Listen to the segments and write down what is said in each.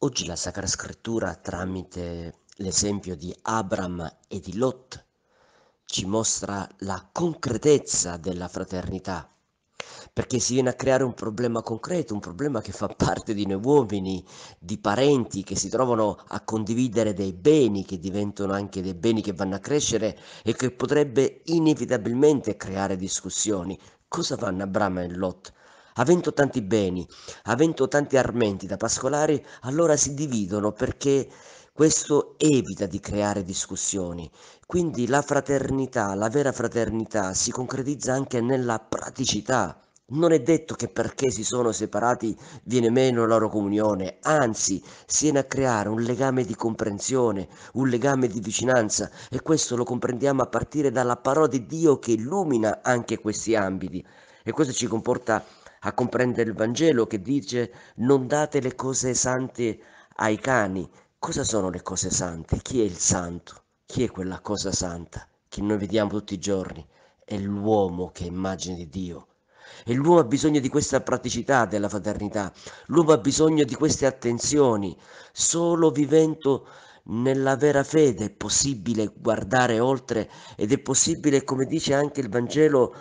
Oggi la Sacra Scrittura, tramite l'esempio di Abram e di Lot, ci mostra la concretezza della fraternità, perché si viene a creare un problema concreto, un problema che fa parte di noi uomini, di parenti che si trovano a condividere dei beni che diventano anche dei beni che vanno a crescere e che potrebbe inevitabilmente creare discussioni. Cosa fanno Abramo e Lot? avendo tanti beni, avendo tanti armenti da pascolare, allora si dividono perché questo evita di creare discussioni. Quindi la fraternità, la vera fraternità, si concretizza anche nella praticità. Non è detto che perché si sono separati viene meno la loro comunione, anzi si viene a creare un legame di comprensione, un legame di vicinanza e questo lo comprendiamo a partire dalla parola di Dio che illumina anche questi ambiti e questo ci comporta a comprendere il Vangelo che dice non date le cose sante ai cani. Cosa sono le cose sante? Chi è il santo? Chi è quella cosa santa che noi vediamo tutti i giorni? È l'uomo che è immagine di Dio. E l'uomo ha bisogno di questa praticità della fraternità, l'uomo ha bisogno di queste attenzioni. Solo vivendo nella vera fede è possibile guardare oltre ed è possibile, come dice anche il Vangelo,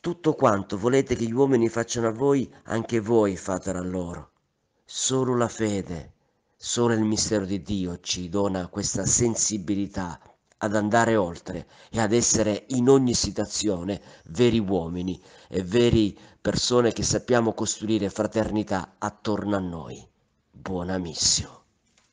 tutto quanto volete che gli uomini facciano a voi, anche voi fatelo a loro. Solo la fede, solo il mistero di Dio ci dona questa sensibilità ad andare oltre e ad essere in ogni situazione veri uomini e veri persone che sappiamo costruire fraternità attorno a noi. Buona missione.